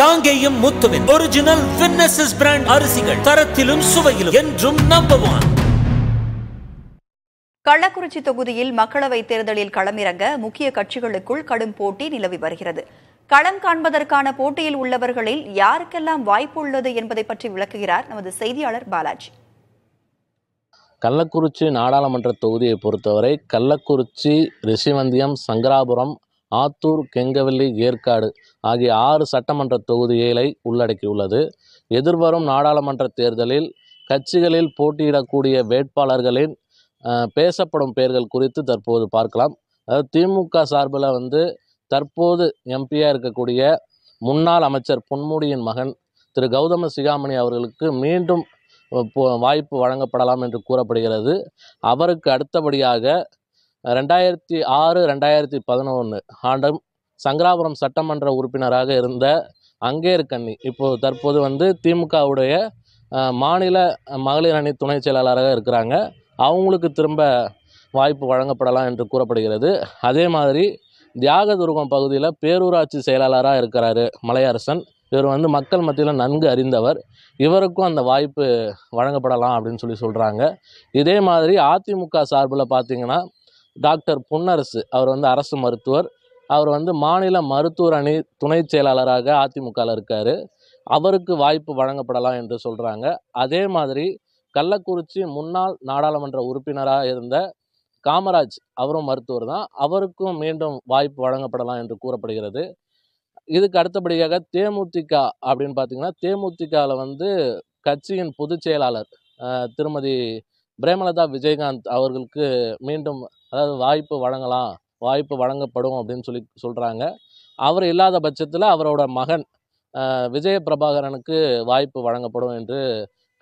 காங்கேயம் முத்துவின் ஒரிஜினல் வின்னசஸ் பிராண்ட் அரிசிகள் தரத்திலும் சுவையிலும் என்றும் நம்புவான் கள்ளக்குறிச்சி தொகுதியில் மக்களவைத் தேர்தலில் களமிறங்க முக்கிய கட்சிகளுக்குள் கடும் போட்டி நிலவி வருகிறது களம் காண்பதற்கான போட்டியில் உள்ளவர்களில் யாருக்கெல்லாம் வாய்ப்பு உள்ளது என்பதை பற்றி விளக்குகிறார் நமது செய்தியாளர் பாலாஜி கள்ளக்குறிச்சி நாடாளுமன்ற தொகுதியை பொறுத்தவரை கள்ளக்குறிச்சி ரிஷிவந்தியம் சங்கராபுரம் ஆத்தூர் கெங்கவல்லி ஏற்காடு ஆகிய ஆறு சட்டமன்ற தொகுதிகளை உள்ளடக்கியுள்ளது எதிர்வரும் நாடாளுமன்ற தேர்தலில் கட்சிகளில் போட்டியிடக்கூடிய வேட்பாளர்களின் பேசப்படும் பெயர்கள் குறித்து தற்போது பார்க்கலாம் அதாவது திமுக சார்பில் வந்து தற்போது எம்பியாக இருக்கக்கூடிய முன்னாள் அமைச்சர் பொன்முடியின் மகன் திரு கௌதம சிகாமணி அவர்களுக்கு மீண்டும் வாய்ப்பு வழங்கப்படலாம் என்று கூறப்படுகிறது அவருக்கு அடுத்தபடியாக ரெண்டாயிரத்தி ஆறு ரெண்டாயிரத்தி பதினொன்று ஆண்டம் சங்கராபுரம் சட்டமன்ற உறுப்பினராக இருந்த அங்கேர் கண்ணி இப்போது தற்போது வந்து திமுகவுடைய மாநில மகளிர் அணி துணை செயலாளராக இருக்கிறாங்க அவங்களுக்கு திரும்ப வாய்ப்பு வழங்கப்படலாம் என்று கூறப்படுகிறது அதே மாதிரி தியாகதுருகம் பகுதியில் பேரூராட்சி செயலாளராக இருக்கிறாரு மலையரசன் இவர் வந்து மக்கள் மத்தியில் நன்கு அறிந்தவர் இவருக்கும் அந்த வாய்ப்பு வழங்கப்படலாம் அப்படின்னு சொல்லி சொல்கிறாங்க இதே மாதிரி அதிமுக சார்பில் பார்த்திங்கன்னா டாக்டர் புன்னரசு அவர் வந்து அரசு மருத்துவர் அவர் வந்து மாநில மருத்துவர் அணி துணை செயலாளராக அதிமுகவில் இருக்கார் அவருக்கு வாய்ப்பு வழங்கப்படலாம் என்று சொல்கிறாங்க அதே மாதிரி கள்ளக்குறிச்சி முன்னாள் நாடாளுமன்ற உறுப்பினராக இருந்த காமராஜ் அவரும் மருத்துவர் தான் அவருக்கும் மீண்டும் வாய்ப்பு வழங்கப்படலாம் என்று கூறப்படுகிறது இதுக்கு அடுத்தபடியாக தேமுதிக அப்படின்னு பார்த்தீங்கன்னா தேமுதிகாவில் வந்து கட்சியின் பொதுச் செயலாளர் திருமதி பிரேமலதா விஜயகாந்த் அவர்களுக்கு மீண்டும் அதாவது வாய்ப்பு வழங்கலாம் வாய்ப்பு வழங்கப்படும் அப்படின்னு சொல்லி சொல்கிறாங்க அவர் இல்லாத பட்சத்தில் அவரோட மகன் விஜய பிரபாகரனுக்கு வாய்ப்பு வழங்கப்படும் என்று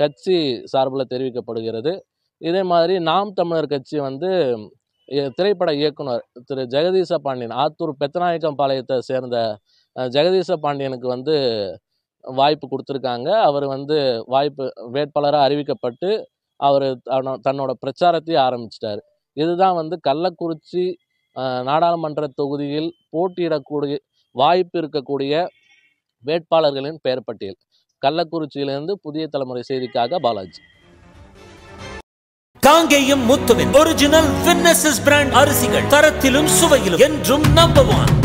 கட்சி சார்பில் தெரிவிக்கப்படுகிறது இதே மாதிரி நாம் தமிழர் கட்சி வந்து திரைப்பட இயக்குனர் திரு ஜெகதீச பாண்டியன் ஆத்தூர் பெத்தநாயக்கம் பாளையத்தை சேர்ந்த ஜெகதீச பாண்டியனுக்கு வந்து வாய்ப்பு கொடுத்துருக்காங்க அவர் வந்து வாய்ப்பு வேட்பாளராக அறிவிக்கப்பட்டு அவர் தன்னோட பிரச்சாரத்தையே ஆரம்பிச்சிட்டார் இதுதான் வந்து கள்ளக்குறிச்சி நாடாளுமன்ற தொகுதியில் போட்டியிடக்கூடிய வாய்ப்பு இருக்கக்கூடிய வேட்பாளர்களின் பெயர் பட்டியல் கள்ளக்குறிச்சியிலிருந்து புதிய தலைமுறை செய்திக்காக பாலாஜி காங்கேயம் முத்துவின் ஒரிஜினல் பிராண்ட் அரிசிகள் தரத்திலும் சுவையிலும் என்றும் நம்பர் ஒன்